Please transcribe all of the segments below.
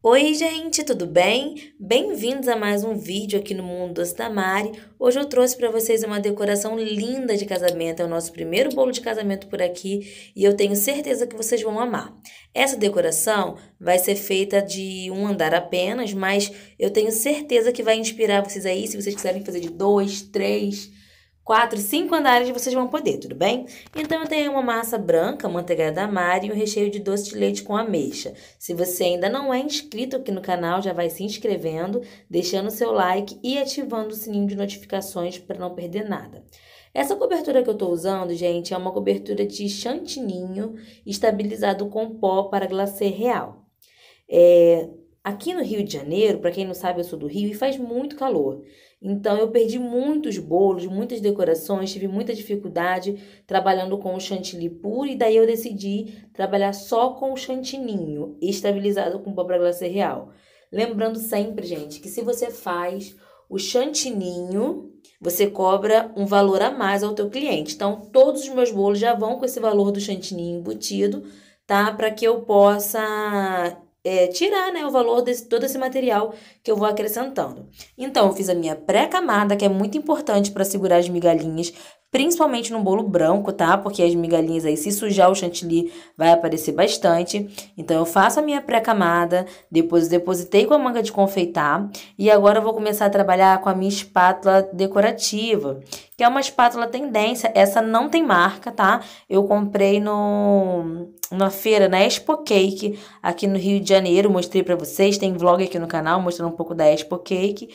Oi gente, tudo bem? Bem-vindos a mais um vídeo aqui no Mundo Doce da Mari. Hoje eu trouxe para vocês uma decoração linda de casamento, é o nosso primeiro bolo de casamento por aqui e eu tenho certeza que vocês vão amar. Essa decoração vai ser feita de um andar apenas, mas eu tenho certeza que vai inspirar vocês aí, se vocês quiserem fazer de dois, três quatro, cinco andares vocês vão poder, tudo bem? Então, eu tenho uma massa branca, manteiga da mar e um recheio de doce de leite com ameixa. Se você ainda não é inscrito aqui no canal, já vai se inscrevendo, deixando seu like e ativando o sininho de notificações para não perder nada. Essa cobertura que eu estou usando, gente, é uma cobertura de chantininho estabilizado com pó para glacê real. É, aqui no Rio de Janeiro, para quem não sabe, eu sou do Rio e faz muito calor. Então eu perdi muitos bolos, muitas decorações, tive muita dificuldade trabalhando com o chantilly puro e daí eu decidi trabalhar só com o chantininho, estabilizado com pobre glacê real. Lembrando sempre, gente, que se você faz o chantininho, você cobra um valor a mais ao teu cliente. Então, todos os meus bolos já vão com esse valor do chantininho embutido, tá? Para que eu possa é, tirar né, o valor de todo esse material que eu vou acrescentando. Então, eu fiz a minha pré-camada, que é muito importante para segurar as migalhinhas, principalmente no bolo branco, tá? Porque as migalhinhas aí, se sujar o chantilly, vai aparecer bastante. Então, eu faço a minha pré-camada, depois depositei com a manga de confeitar, e agora eu vou começar a trabalhar com a minha espátula decorativa, que é uma espátula tendência. Essa não tem marca, tá? Eu comprei no na feira, na Expo Cake, aqui no Rio de Janeiro. Mostrei para vocês, tem vlog aqui no canal mostrando um pouco da Expo Cake.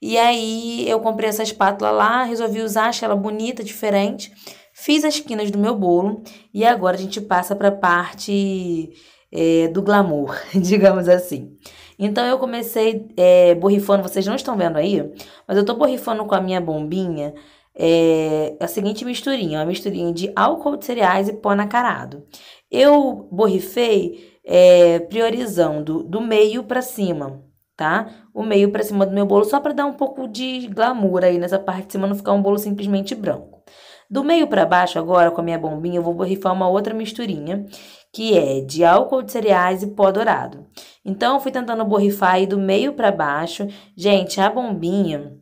E aí eu comprei essa espátula lá, resolvi usar, achei ela bonita, diferente. Fiz as quinas do meu bolo e agora a gente passa para a parte é, do glamour, digamos assim. Então eu comecei é, borrifando, vocês não estão vendo aí, mas eu tô borrifando com a minha bombinha é, a seguinte misturinha, uma misturinha de álcool de cereais e pó nacarado. Eu borrifei é, priorizando do meio para cima, tá? O meio para cima do meu bolo, só para dar um pouco de glamour aí nessa parte de cima, não ficar um bolo simplesmente branco. Do meio para baixo, agora com a minha bombinha, eu vou borrifar uma outra misturinha, que é de álcool de cereais e pó dourado. Então, eu fui tentando borrifar aí do meio para baixo. Gente, a bombinha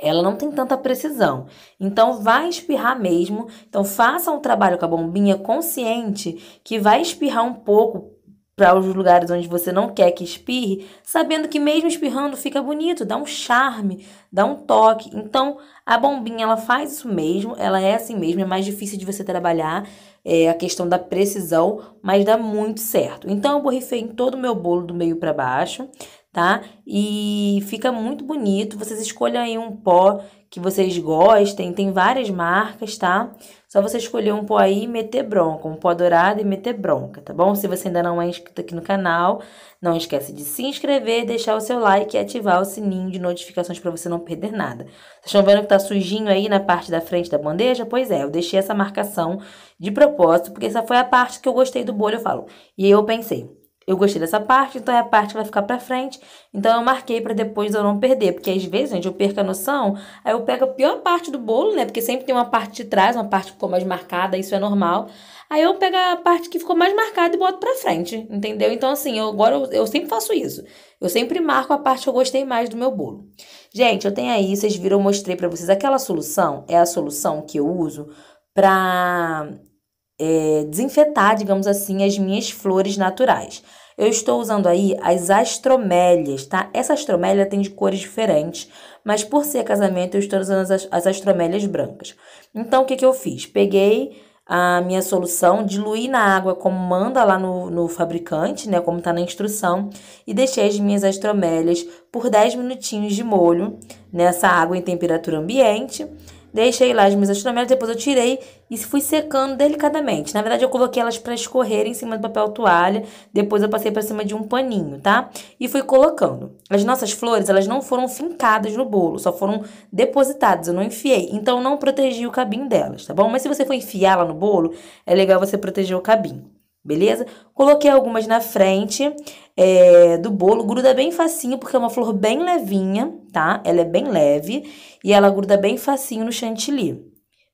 ela não tem tanta precisão. Então, vai espirrar mesmo. Então, faça um trabalho com a bombinha consciente que vai espirrar um pouco para os lugares onde você não quer que espirre, sabendo que mesmo espirrando fica bonito, dá um charme, dá um toque. Então, a bombinha ela faz isso mesmo, ela é assim mesmo, é mais difícil de você trabalhar é, a questão da precisão, mas dá muito certo. Então, eu borrifei em todo o meu bolo do meio para baixo tá? E fica muito bonito. Vocês escolham aí um pó que vocês gostem, tem várias marcas, tá? Só você escolher um pó aí e meter bronca, um pó dourado e meter bronca, tá bom? Se você ainda não é inscrito aqui no canal, não esquece de se inscrever, deixar o seu like e ativar o sininho de notificações para você não perder nada. Vocês estão vendo que tá sujinho aí na parte da frente da bandeja? Pois é, eu deixei essa marcação de propósito, porque essa foi a parte que eu gostei do bolho, eu falo. E aí eu pensei, eu gostei dessa parte, então é a parte que vai ficar pra frente. Então eu marquei para depois eu não perder. Porque às vezes, gente, eu perco a noção, aí eu pego a pior parte do bolo, né? Porque sempre tem uma parte de trás, uma parte que ficou mais marcada, isso é normal. Aí eu pego a parte que ficou mais marcada e boto pra frente, entendeu? Então, assim, eu, agora eu, eu sempre faço isso. Eu sempre marco a parte que eu gostei mais do meu bolo. Gente, eu tenho aí, vocês viram, eu mostrei pra vocês aquela solução. É a solução que eu uso pra é, desinfetar, digamos assim, as minhas flores naturais. Eu estou usando aí as astromélias, tá? Essa astromélia tem de cores diferentes, mas por ser casamento eu estou usando as, as astromélias brancas. Então, o que, que eu fiz? Peguei a minha solução, diluí na água como manda lá no, no fabricante, né? Como tá na instrução, e deixei as minhas astromélias por 10 minutinhos de molho nessa água em temperatura ambiente Deixei lá as minhas astronomérias, depois eu tirei e fui secando delicadamente. Na verdade, eu coloquei elas para escorrer em cima do papel toalha, depois eu passei para cima de um paninho, tá? E fui colocando. As nossas flores, elas não foram fincadas no bolo, só foram depositadas, eu não enfiei. Então, não protegi o cabinho delas, tá bom? Mas se você for enfiar lá no bolo, é legal você proteger o cabinho beleza? Coloquei algumas na frente é, do bolo, gruda bem facinho, porque é uma flor bem levinha, tá? Ela é bem leve e ela gruda bem facinho no chantilly,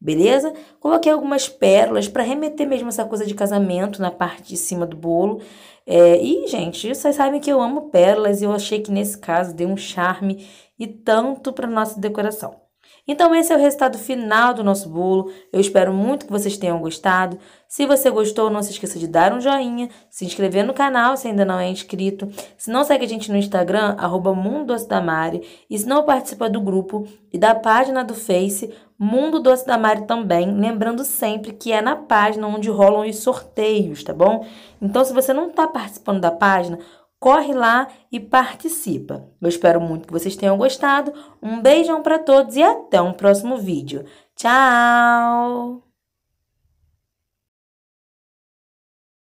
beleza? Coloquei algumas pérolas para remeter mesmo essa coisa de casamento na parte de cima do bolo. É, e, gente, vocês sabem que eu amo pérolas e eu achei que nesse caso deu um charme e tanto para nossa decoração. Então esse é o resultado final do nosso bolo. Eu espero muito que vocês tenham gostado. Se você gostou, não se esqueça de dar um joinha, se inscrever no canal se ainda não é inscrito. Se não segue a gente no Instagram, arroba Mundo Doce da Mari. E se não participa do grupo e da página do Face, Mundo Doce da Mari também. Lembrando sempre que é na página onde rolam os sorteios, tá bom? Então se você não está participando da página, corre lá e participa. Eu espero muito que vocês tenham gostado. Um beijão para todos e até um próximo vídeo. Tchau!